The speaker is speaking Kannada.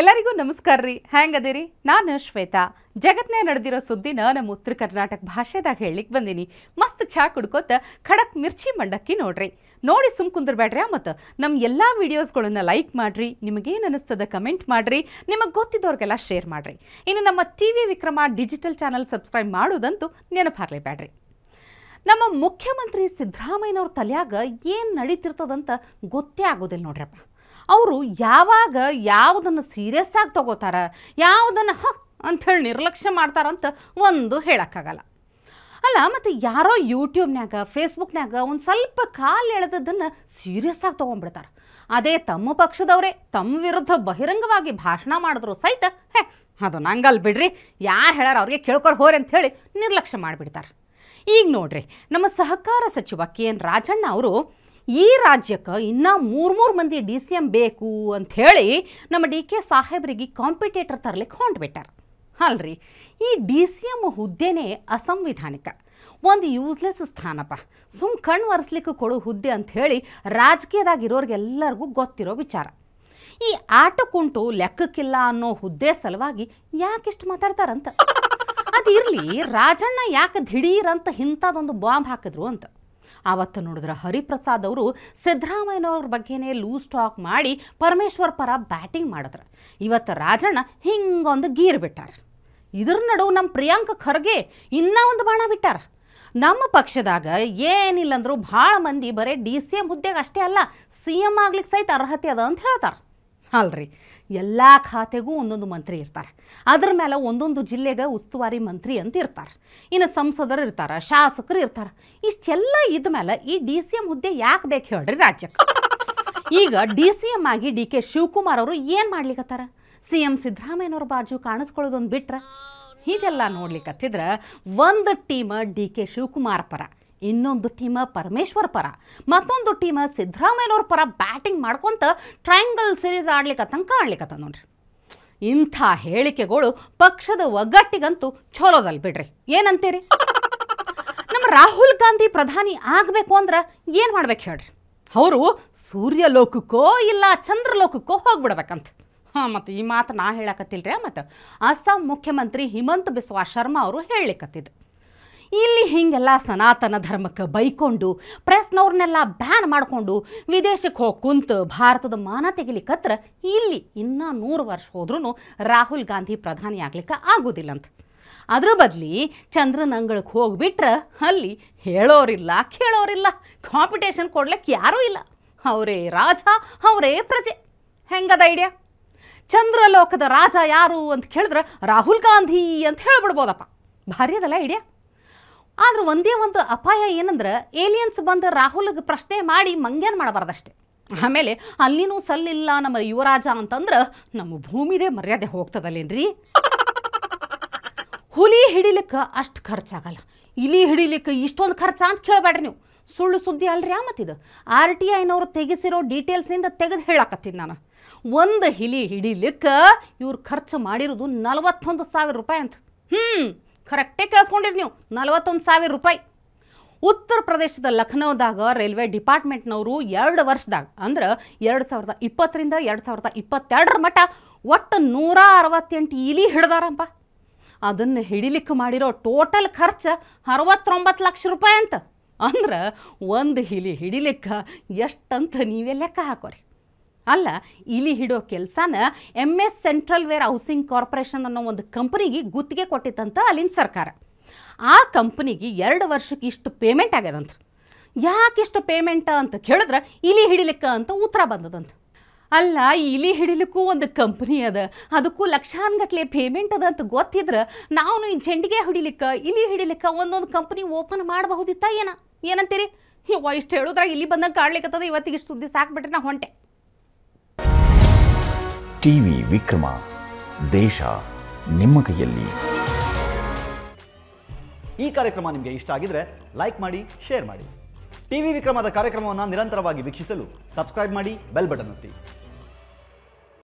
ಎಲ್ಲರಿಗೂ ನಮಸ್ಕಾರ ರೀ ಹೆಂಗದಿರಿ ನಾನು ಶ್ವೇತಾ ಜಗತ್ತನ್ನೇ ನಡೆದಿರೋ ಸುದ್ದಿನ ನಮ್ಮ ಉತ್ತರ ಕರ್ನಾಟಕ ಭಾಷೆದಾಗ ಹೇಳಲಿಕ್ಕೆ ಬಂದೀನಿ ಮಸ್ತ್ ಚಾ ಕುಡ್ಕೋತ ಖಡಕ್ ಮಿರ್ಚಿ ಮಂಡಕ್ಕಿ ನೋಡ್ರಿ ನೋಡಿ ಸುಮ್ ಕುಂದಿರ್ಬೇಡ್ರಿ ಮತ್ತು ನಮ್ಮ ಎಲ್ಲ ವೀಡಿಯೋಸ್ಗಳನ್ನು ಲೈಕ್ ಮಾಡಿರಿ ನಿಮಗೇನು ಅನಿಸ್ತದ ಕಮೆಂಟ್ ಮಾಡಿರಿ ನಿಮಗೆ ಗೊತ್ತಿದ್ದವ್ರಿಗೆಲ್ಲ ಶೇರ್ ಮಾಡಿರಿ ಇನ್ನು ನಮ್ಮ T V Vikrama digital channel subscribe ಮಾಡೋದಂತೂ ಬ್ಯಾಡ್ರಿ ನಮ್ಮ ಮುಖ್ಯಮಂತ್ರಿ ಸಿದ್ದರಾಮಯ್ಯನವ್ರ ತಲೆಯಾಗ ಏನು ನಡೀತಿರ್ತದಂತ ಗೊತ್ತೇ ಆಗೋದಿಲ್ಲ ನೋಡ್ರಪ್ಪ ಅವರು ಯಾವಾಗ ಯಾವುದನ್ನು ಸೀರಿಯಸ್ ಆಗಿ ತಗೋತಾರ ಯಾವುದನ್ನು ಹ ಅಂಥೇಳಿ ನಿರ್ಲಕ್ಷ್ಯ ಮಾಡ್ತಾರಂತ ಒಂದು ಹೇಳೋಕ್ಕಾಗಲ್ಲ ಅಲ್ಲ ಮತ್ತು ಯಾರೋ ಯೂಟ್ಯೂಬ್ನಾಗ ಫೇಸ್ಬುಕ್ನಾಗ ಒಂದು ಸ್ವಲ್ಪ ಕಾಲು ಎಳೆದದ್ದನ್ನು ಸೀರಿಯಸ್ ಆಗಿ ತೊಗೊಂಡ್ಬಿಡ್ತಾರೆ ಅದೇ ತಮ್ಮ ಪಕ್ಷದವರೇ ತಮ್ಮ ವಿರುದ್ಧ ಬಹಿರಂಗವಾಗಿ ಭಾಷಣ ಮಾಡಿದ್ರು ಸಹಿತ ಹೇ ಅದು ನಂಗಲ್ಲಿ ಬಿಡ್ರಿ ಯಾರು ಹೇಳಾರ ಅವ್ರಿಗೆ ಕೇಳ್ಕೊಂಡು ಹೋರಿ ಅಂಥೇಳಿ ನಿರ್ಲಕ್ಷ್ಯ ಮಾಡಿಬಿಡ್ತಾರೆ ಈಗ ನೋಡ್ರಿ ನಮ್ಮ ಸಹಕಾರ ಸಚಿವ ಕೆ ಎನ್ ರಾಜಣ್ಣ ಅವರು ಈ ರಾಜ್ಯಕ್ಕೆ ಇನ್ನೂ ಮೂರು ಮೂರು ಮಂದಿ ಡಿ ಸಿ ಎಂ ಬೇಕು ಅಂಥೇಳಿ ನಮ್ಮ ಡಿ ಕೆ ಸಾಹೇಬ್ರಿಗೆ ಕಾಂಪಿಟೇಟರ್ ತರಲಿಕ್ಕೆ ಹೊಂಟ್ಬಿಟ್ಟಾರ ಅಲ್ರಿ ಈ ಡಿ ಸಿ ಎಮ್ ಹುದ್ದೆನೇ ಅಸಂವಿಧಾನಿಕ ಒಂದು ಯೂಸ್ಲೆಸ್ ಸ್ಥಾನಪ್ಪ ಸುಮ್ ಕಣ್ಣು ಒರೆಸ್ಲಿಕ್ಕೆ ಕೊಡೋ ಹುದ್ದೆ ಅಂಥೇಳಿ ರಾಜಕೀಯದಾಗಿರೋರಿಗೆಲ್ಲರಿಗೂ ಗೊತ್ತಿರೋ ವಿಚಾರ ಈ ಕುಂಟು ಲೆಕ್ಕಕ್ಕಿಲ್ಲ ಅನ್ನೋ ಹುದ್ದೆ ಸಲುವಾಗಿ ಯಾಕಿಷ್ಟು ಮಾತಾಡ್ತಾರಂತ ಇರಲಿ ರಾಜಣ್ಣ ಯಾಕೆ ದಿಢೀರ್ ಅಂತ ಇಂಥದ್ದೊಂದು ಬಾಂಬ್ ಹಾಕಿದ್ರು ಅಂತ ಆವತ್ತು ನೋಡಿದ್ರೆ ಹರಿಪ್ರಸಾದ್ ಅವರು ಸಿದ್ದರಾಮಯ್ಯನವ್ರ ಬಗ್ಗೆನೇ ಲೂಸ್ ಟಾಕ್ ಮಾಡಿ ಪರಮೇಶ್ವರ್ ಪರ ಬ್ಯಾಟಿಂಗ್ ಮಾಡಿದ್ರು ಇವತ್ತು ರಾಜಣ್ಣ ಹಿಂಗೊಂದು ಗೀರ್ ಬಿಟ್ಟಾರ ಇದ್ರ ನಡುವೆ ನಮ್ಮ ಪ್ರಿಯಾಂಕ ಖರ್ಗೆ ಇನ್ನೂ ಒಂದು ಬಾಣ ಬಿಟ್ಟಾರ ನಮ್ಮ ಪಕ್ಷದಾಗ ಏನಿಲ್ಲಂದ್ರೂ ಭಾಳ ಮಂದಿ ಬರೀ ಡಿ ಸಿ ಎಂ ಹುದ್ದೆಗೆ ಅಷ್ಟೇ ಅಲ್ಲ ಸಿ ಎಮ್ ಆಗ್ಲಿಕ್ಕೆ ಸಹಿತ ಅರ್ಹತೆ ಅದ ಅಂತ ಹೇಳ್ತಾರೆ ಅಲ್ರಿ ಎಲ್ಲ ಖಾತೆಗೂ ಒಂದೊಂದು ಮಂತ್ರಿ ಇರ್ತಾರೆ ಅದ್ರ ಮೇಲೆ ಒಂದೊಂದು ಜಿಲ್ಲೆಗೆ ಉಸ್ತುವಾರಿ ಮಂತ್ರಿ ಅಂತ ಇರ್ತಾರೆ ಇನ್ನು ಸಂಸದರು ಇರ್ತಾರೆ ಶಾಸಕರು ಇರ್ತಾರೆ ಇಷ್ಟೆಲ್ಲ ಇದ್ದ ಮೇಲೆ ಈ ಡಿ ಸಿ ಎಂ ಹುದ್ದೆ ಯಾಕೆ ಬೇಕು ಹೇಳ್ರಿ ರಾಜ್ಯಕ್ಕೆ ಈಗ ಡಿ ಸಿ ಎಮ್ ಆಗಿ ಡಿ ಕೆ ಶಿವಕುಮಾರ್ ಅವರು ಏನು ಮಾಡ್ಲಿಕ್ಕತ್ತಾರ ಸಿ ಎಂ ಸಿದ್ದರಾಮಯ್ಯನವ್ರ ಬಾಜು ಕಾಣಿಸ್ಕೊಳ್ಳೋದೊಂದು ಬಿಟ್ರೆ ಹೀಗೆಲ್ಲ ಹತ್ತಿದ್ರೆ ಒಂದು ಟೀಮ್ ಡಿ ಕೆ ಶಿವಕುಮಾರ್ ಪರ ಇನ್ನೊಂದು ಟೀಮ ಪರಮೇಶ್ವರ್ ಪರ ಮತ್ತೊಂದು ಟೀಮ ಸಿದ್ದರಾಮಯ್ಯವ್ರ ಪರ ಬ್ಯಾಟಿಂಗ್ ಮಾಡ್ಕೊತ ಟ್ರಯಾಂಗಲ್ ಸೀರೀಸ್ ತನಕ ಕಾಣ್ಲಿಕ್ಕತ್ತ ನೋಡ್ರಿ ಇಂಥ ಹೇಳಿಕೆಗಳು ಪಕ್ಷದ ಒಗ್ಗಟ್ಟಿಗಂತೂ ಛಲೋದಲ್ ಬಿಡ್ರಿ ಏನಂತೀರಿ ನಮ್ಮ ರಾಹುಲ್ ಗಾಂಧಿ ಪ್ರಧಾನಿ ಆಗಬೇಕು ಅಂದ್ರೆ ಏನು ಮಾಡ್ಬೇಕು ಹೇಳ್ರಿ ಅವರು ಲೋಕಕ್ಕೋ ಇಲ್ಲ ಚಂದ್ರಲೋಕಕ್ಕೋ ಹೋಗ್ಬಿಡ್ಬೇಕಂತ ಹಾಂ ಮತ್ತು ಈ ಮಾತು ನಾ ಹೇಳಕತ್ತಿಲ್ರಿ ಮತ್ತು ಅಸ್ಸಾಂ ಮುಖ್ಯಮಂತ್ರಿ ಹಿಮಂತ್ ಬಿಸ್ವಾ ಶರ್ಮಾ ಅವರು ಹೇಳಲಿಕ್ಕತ್ತಿದ್ದು ಇಲ್ಲಿ ಹಿಂಗೆಲ್ಲ ಸನಾತನ ಧರ್ಮಕ್ಕೆ ಬೈಕೊಂಡು ಪ್ರೆಸ್ನವ್ರನ್ನೆಲ್ಲ ಬ್ಯಾನ್ ಮಾಡಿಕೊಂಡು ವಿದೇಶಕ್ಕೆ ಹೋಗಿ ಕುಂತು ಭಾರತದ ಮಾನ ತೆಗಿಲಿಕ್ಕತ್ರ ಇಲ್ಲಿ ಇನ್ನೂ ನೂರು ವರ್ಷ ಹೋದ್ರೂ ರಾಹುಲ್ ಗಾಂಧಿ ಪ್ರಧಾನಿ ಆಗ್ಲಿಕ್ಕೆ ಆಗೋದಿಲ್ಲ ಅಂತ ಅದ್ರ ಬದಲಿ ಅಂಗಳಕ್ಕೆ ಹೋಗಿಬಿಟ್ರೆ ಅಲ್ಲಿ ಹೇಳೋರಿಲ್ಲ ಕೇಳೋರಿಲ್ಲ ಕಾಂಪಿಟೇಷನ್ ಕೊಡ್ಲಿಕ್ಕೆ ಯಾರೂ ಇಲ್ಲ ಅವರೇ ರಾಜ ಅವರೇ ಪ್ರಜೆ ಹೆಂಗದ ಐಡಿಯಾ ಚಂದ್ರಲೋಕದ ರಾಜ ಯಾರು ಅಂತ ಕೇಳಿದ್ರೆ ರಾಹುಲ್ ಗಾಂಧಿ ಅಂತ ಹೇಳ್ಬಿಡ್ಬೋದಪ್ಪ ಭಾರಿ ಅದಲ್ಲ ಐಡಿಯಾ ಆದ್ರೆ ಒಂದೇ ಒಂದು ಅಪಾಯ ಏನಂದ್ರೆ ಏಲಿಯನ್ಸ್ ಬಂದು ರಾಹುಲ್ಗೆ ಪ್ರಶ್ನೆ ಮಾಡಿ ಮಂಗ್ಯಾನ್ ಮಾಡಬಾರ್ದಷ್ಟೇ ಆಮೇಲೆ ಅಲ್ಲಿನೂ ಸಲ್ಲಿಲ್ಲ ನಮ್ಮ ಯುವರಾಜ ಅಂತಂದ್ರೆ ನಮ್ಮ ಭೂಮಿದೇ ಮರ್ಯಾದೆ ಹೋಗ್ತದಲ್ಲೇನ್ರಿ ಹುಲಿ ಹಿಡಿಲಿಕ್ಕೆ ಅಷ್ಟು ಖರ್ಚಾಗಲ್ಲ ಇಲಿ ಹಿಡಿಲಿಕ್ಕೆ ಇಷ್ಟೊಂದು ಖರ್ಚ ಅಂತ ಕೇಳಬೇಡ್ರಿ ನೀವು ಸುಳ್ಳು ಸುದ್ದಿ ಅಲ್ರಿ ಆ ಮತ್ತಿದು ಆರ್ ಟಿ ಐನವ್ರು ತೆಗೆಸಿರೋ ಡೀಟೇಲ್ಸಿಂದ ತೆಗೆದು ಹೇಳಕತ್ತೀನಿ ನಾನು ಒಂದು ಹಿಲಿ ಹಿಡಿಲಿಕ್ಕೆ ಇವ್ರು ಖರ್ಚು ಮಾಡಿರೋದು ನಲವತ್ತೊಂದು ಸಾವಿರ ರೂಪಾಯಿ ಅಂತ ಹ್ಞೂ ಕರೆಕ್ಟೇ ಕೇಳಿಸ್ಕೊಂಡಿರಿ ನೀವು ನಲವತ್ತೊಂದು ಸಾವಿರ ರೂಪಾಯಿ ಉತ್ತರ ಪ್ರದೇಶದ ಲಖನೌದಾಗ ರೈಲ್ವೆ ಡಿಪಾರ್ಟ್ಮೆಂಟ್ನವರು ಎರಡು ವರ್ಷದಾಗ ಅಂದ್ರೆ ಎರಡು ಸಾವಿರದ ಇಪ್ಪತ್ತರಿಂದ ಎರಡು ಸಾವಿರದ ಇಪ್ಪತ್ತೆರಡರ ಮಟ್ಟ ಒಟ್ಟು ನೂರ ಅರವತ್ತೆಂಟು ಇಲಿ ಹಿಡ್ದಾರಂಪ ಅದನ್ನು ಹಿಡಿಲಿಕ್ಕೆ ಮಾಡಿರೋ ಟೋಟಲ್ ಖರ್ಚ ಅರವತ್ತೊಂಬತ್ತು ಲಕ್ಷ ರೂಪಾಯಿ ಅಂತ ಅಂದ್ರೆ ಒಂದು ಇಲಿ ಹಿಡಿಲಿಕ್ಕೆ ಎಷ್ಟಂತ ನೀವೇ ಲೆಕ್ಕ ಹಾಕೋರಿ ಅಲ್ಲ ಇಲಿ ಹಿಡೋ ಕೆಲಸನ M S central warehousing corporation ಅನ್ನೋ ಒಂದು ಕಂಪ್ನಿಗೆ ಗುತ್ತಿಗೆ ಕೊಟ್ಟಿತ್ತಂತ ಅಲ್ಲಿನ ಸರ್ಕಾರ ಆ ಕಂಪ್ನಿಗೆ ಎರಡು ವರ್ಷಕ್ಕೆ ಇಷ್ಟು ಪೇಮೆಂಟ್ ಆಗ್ಯದಂತ ಯಾಕಿಷ್ಟು ಪೇಮೆಂಟ್ ಅಂತ ಕೇಳಿದ್ರೆ ಇಲಿ ಹಿಡಿಲಿಕ್ಕೆ ಅಂತ ಉತ್ತರ ಬಂದದಂತ ಅಲ್ಲ ಇಲಿ ಹಿಡಿಲಿಕ್ಕೂ ಒಂದು ಕಂಪ್ನಿ ಅದ ಅದಕ್ಕೂ ಲಕ್ಷಾನ್ಗಟ್ಲೆ ಪೇಮೆಂಟ್ ಅದ ಅಂತ ಗೊತ್ತಿದ್ರೆ ನಾವು ಈ ಜಂಡಿಗೆ ಹಿಡಿಲಿಕ್ಕೆ ಇಲಿ ಹಿಡಿಲಿಕ್ಕೆ ಒಂದೊಂದು ಕಂಪ್ನಿ ಓಪನ್ ಮಾಡಬಹುದಿತ್ತ ಏನ ಏನಂತೀರಿ ಇಷ್ಟು ಹೇಳಿದ್ರೆ ಇಲ್ಲಿ ಬಂದಂಗೆ ಕಾಡ್ಲಿಕ್ಕತ್ತದ ಇವತ್ತಿಗೆ ಇಷ್ಟು ಸುದ್ದಿ ಸಾಕ್ಬಿಟ್ರೆ ನಾ ಹೊಂಟೆ ಟಿವಿ ವಿಕ್ರಮ ದೇಶ ನಿಮ್ಮ ಕೈಯಲ್ಲಿ ಈ ಕಾರ್ಯಕ್ರಮ ನಿಮಗೆ ಇಷ್ಟ ಆಗಿದ್ರೆ ಲೈಕ್ ಮಾಡಿ ಶೇರ್ ಮಾಡಿ ಟಿವಿ ವಿಕ್ರಮದ ಕಾರ್ಯಕ್ರಮವನ್ನು ನಿರಂತರವಾಗಿ ವೀಕ್ಷಿಸಲು ಸಬ್ಸ್ಕ್ರೈಬ್ ಮಾಡಿ ಬೆಲ್ ಬಟನ್ ಒತ್ತಿ